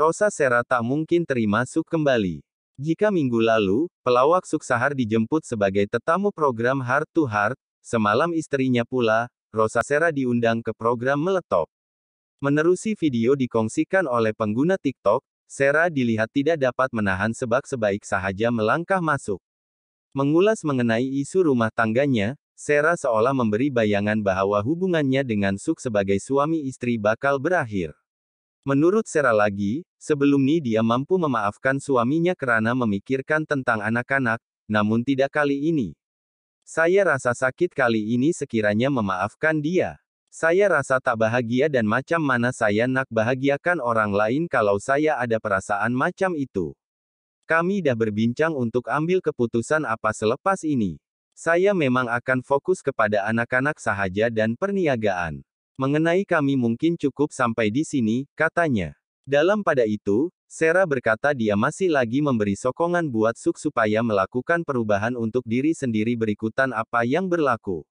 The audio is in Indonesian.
Rosa Sera tak mungkin terima Suk kembali. Jika minggu lalu, pelawak Suksahar dijemput sebagai tetamu program Heart to Heart, semalam istrinya pula, Rosa Sera diundang ke program Meletop. Menerusi video dikongsikan oleh pengguna TikTok, Sera dilihat tidak dapat menahan sebab sebaik sahaja melangkah masuk. Mengulas mengenai isu rumah tangganya, Sera seolah memberi bayangan bahwa hubungannya dengan Suk sebagai suami istri bakal berakhir. Menurut Sera lagi, sebelum ini dia mampu memaafkan suaminya karena memikirkan tentang anak-anak, namun tidak kali ini. Saya rasa sakit kali ini sekiranya memaafkan dia. Saya rasa tak bahagia dan macam mana saya nak bahagiakan orang lain kalau saya ada perasaan macam itu. Kami dah berbincang untuk ambil keputusan apa selepas ini. Saya memang akan fokus kepada anak-anak sahaja dan perniagaan. Mengenai kami mungkin cukup sampai di sini, katanya. Dalam pada itu, Sera berkata dia masih lagi memberi sokongan buat Suk supaya melakukan perubahan untuk diri sendiri berikutan apa yang berlaku.